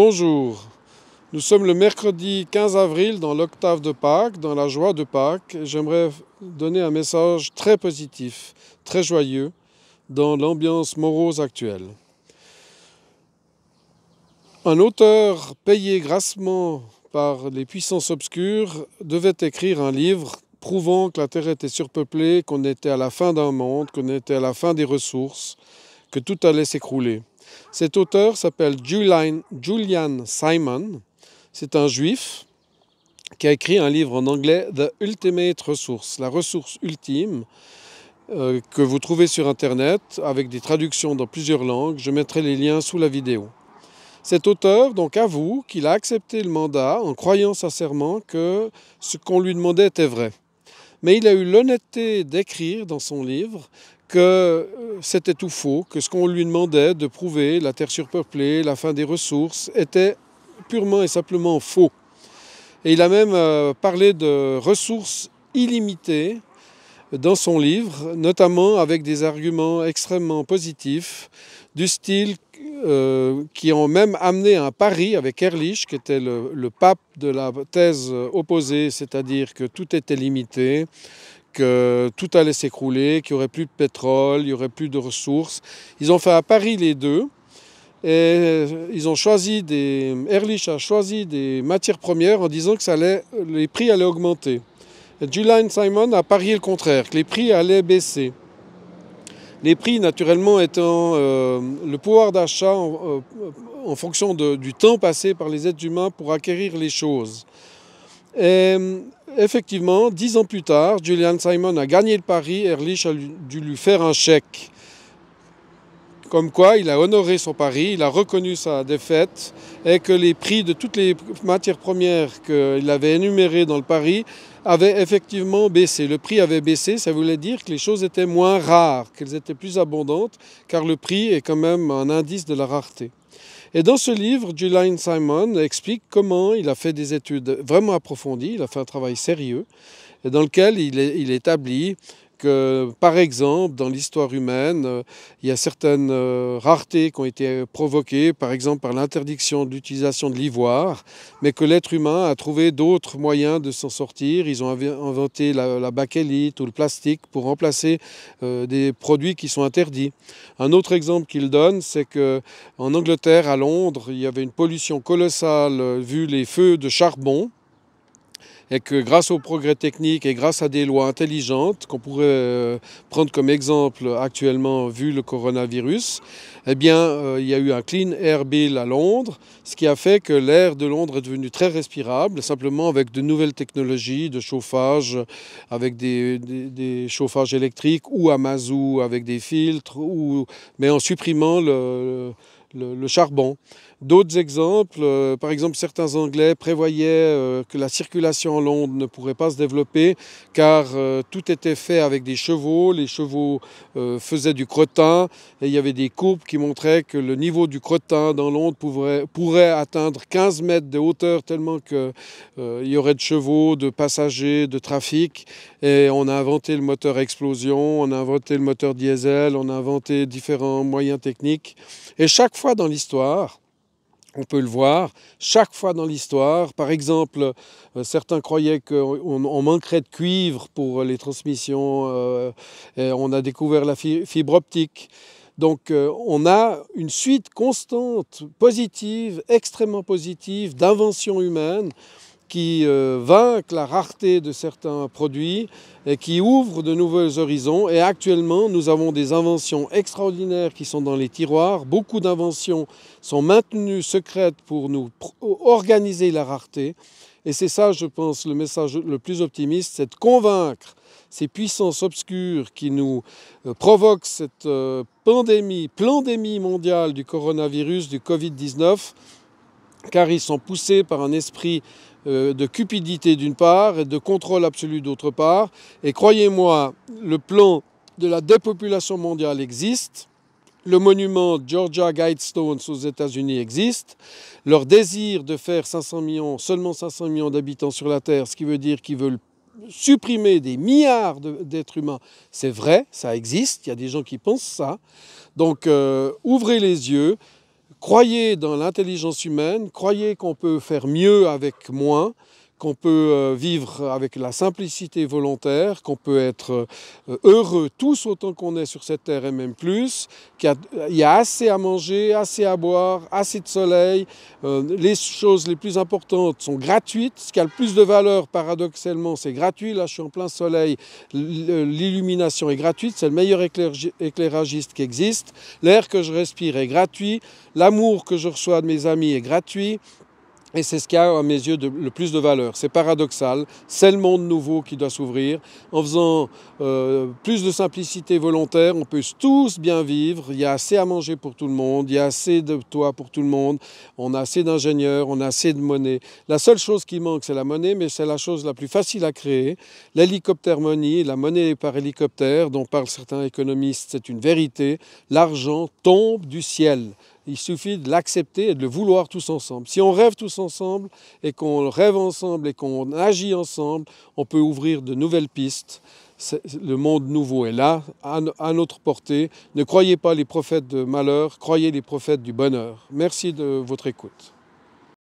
Bonjour, nous sommes le mercredi 15 avril dans l'octave de Pâques, dans la joie de Pâques, et j'aimerais donner un message très positif, très joyeux, dans l'ambiance morose actuelle. Un auteur payé grassement par les puissances obscures devait écrire un livre prouvant que la Terre était surpeuplée, qu'on était à la fin d'un monde, qu'on était à la fin des ressources, que tout allait s'écrouler. Cet auteur s'appelle Julian, Simon. C'est un juif qui a écrit un livre en anglais, The Ultimate Resource, la ressource ultime, euh, que vous trouvez sur Internet avec des traductions dans plusieurs langues. Je mettrai les liens sous la vidéo. Cet auteur donc avoue qu'il a accepté le mandat en croyant sincèrement que ce qu'on lui demandait était vrai. Mais il a eu l'honnêteté d'écrire dans son livre que euh, c'était tout faux, que ce qu'on lui demandait de prouver, la terre surpeuplée, la fin des ressources, était purement et simplement faux. Et il a même euh, parlé de ressources illimitées dans son livre, notamment avec des arguments extrêmement positifs, du style euh, qui ont même amené un pari avec Ehrlich, qui était le pape de la thèse opposée, c'est-à-dire que tout était limité, que tout allait s'écrouler, qu'il n'y aurait plus de pétrole, il n'y aurait plus de ressources. Ils ont fait à Paris les deux. Et ils ont choisi des, Ehrlich a choisi des matières premières en disant que ça allait, les prix allaient augmenter. Julian Simon a parié le contraire, que les prix allaient baisser. Les prix, naturellement, étant euh, le pouvoir d'achat euh, en, fonction de, du temps passé par les êtres humains pour acquérir les choses. Et Effectivement, dix ans plus tard, Julian Simon a gagné le pari, Erlich a dû lui faire un chèque. Comme quoi, il a honoré son pari, il a reconnu sa défaite et que les prix de toutes les matières premières qu'il avait énumérées dans le pari avaient effectivement baissé. Le prix avait baissé, ça voulait dire que les choses étaient moins rares, qu'elles étaient plus abondantes, car le prix est quand même un indice de la rareté. Et dans ce livre, Julian Simon explique comment il a fait des études vraiment approfondies, il a fait un travail sérieux, dans lequel il établit par exemple, dans l'histoire humaine, euh, il y a certaines euh, raretés qui ont été provoquées, par exemple par l'interdiction de l'utilisation de l'ivoire, mais que l'être humain a trouvé d'autres moyens de s'en sortir. Ils ont inventé la, la, ou le plastique pour remplacer euh, des produits qui sont interdits. Un autre exemple qu'il donne, c'est que en Angleterre, à Londres, il y avait une pollution colossale vu les feux de charbon et que grâce aux progrès techniques et grâce à des lois intelligentes qu'on pourrait euh, prendre comme exemple actuellement vu le coronavirus, eh bien, euh, il y a eu un Clean Air Bill à Londres, ce qui a fait que l'air de Londres est devenu très respirable, simplement avec de nouvelles technologies de chauffage, avec des, des, chauffages électriques ou à mazout, avec des filtres, ou, mais en supprimant le le, charbon. D'autres exemples, euh, par exemple certains Anglais prévoyaient euh, que la circulation en Londres ne pourrait pas se développer car euh, tout était fait avec des chevaux, les chevaux faisaient du crottin et il y avait des coupes qui montraient que le niveau du crottin dans Londres pourrait, atteindre 15 mètres de hauteur tellement qu'il y aurait de chevaux, de passagers, de trafic et on a inventé le moteur explosion, on a inventé le moteur diesel, on a inventé différents moyens techniques et chaque fois dans l'histoire, on peut le voir chaque fois dans l'histoire. Par exemple, euh, certains croyaient qu'on manquerait de cuivre pour les transmissions. Euh, on a découvert la fibre optique. Donc euh, on a une suite constante, positive, extrêmement positive, d'inventions humaines qui euh, vainque la rareté de certains produits et qui ouvrent de nouveaux horizons. Et actuellement, nous avons des inventions extraordinaires qui sont dans les tiroirs. Beaucoup d'inventions sont maintenues secrètes pour nous organiser la rareté. Et c'est ça, je pense, le message le plus optimiste, c'est de convaincre ces puissances obscures qui nous euh, provoquent cette euh, pandémie, pandémie mondiale du coronavirus, du Covid-19, car ils sont poussés par un esprit euh, de cupidité d'une part et de contrôle absolu d'autre part. Et croyez-moi, le plan de la dépopulation mondiale existe. Le monument Georgia Guidestones aux États-Unis existe. Leur désir de faire 500 millions, seulement 500 millions d'habitants sur la Terre, ce qui veut dire qu'ils veulent supprimer des milliards d'êtres humains, c'est vrai, ça existe, il y a des gens qui pensent ça. Donc euh, ouvrez les yeux, croyez dans l'intelligence humaine, croyez qu'on peut faire mieux avec moins, qu'on peut euh, vivre avec la simplicité volontaire, qu'on peut être euh, heureux tous autant qu'on est sur cette terre et même plus, qu'il y, a assez à manger, assez à boire, assez de soleil, euh, les choses les plus importantes sont gratuites, ce qui a le plus de valeur paradoxalement c'est gratuit, là je suis en plein soleil, l'illumination est gratuite, c'est le meilleur éclairagiste qui existe, l'air que je respire est gratuit, l'amour que je reçois de mes amis est gratuit, et c'est ce qui a, à mes yeux, le plus de valeur. C'est paradoxal. C'est le monde nouveau qui doit s'ouvrir. En faisant euh, plus de simplicité volontaire, on peut tous bien vivre. Il y a assez à manger pour tout le monde. Il y a assez de toit pour tout le monde. On a assez d'ingénieurs. On a assez de monnaie. La seule chose qui manque, c'est la monnaie, mais c'est la chose la plus facile à créer. L'hélicoptère monnaie. la monnaie par hélicoptère, dont parlent certains économistes, c'est une vérité. L'argent tombe du ciel. Il suffit de l'accepter et de le vouloir tous ensemble. Si on rêve tous ensemble et qu'on rêve ensemble et qu'on agit ensemble, on peut ouvrir de nouvelles pistes. Le monde nouveau est là, à notre portée. Ne croyez pas les prophètes de malheur, croyez les prophètes du bonheur. Merci de votre écoute.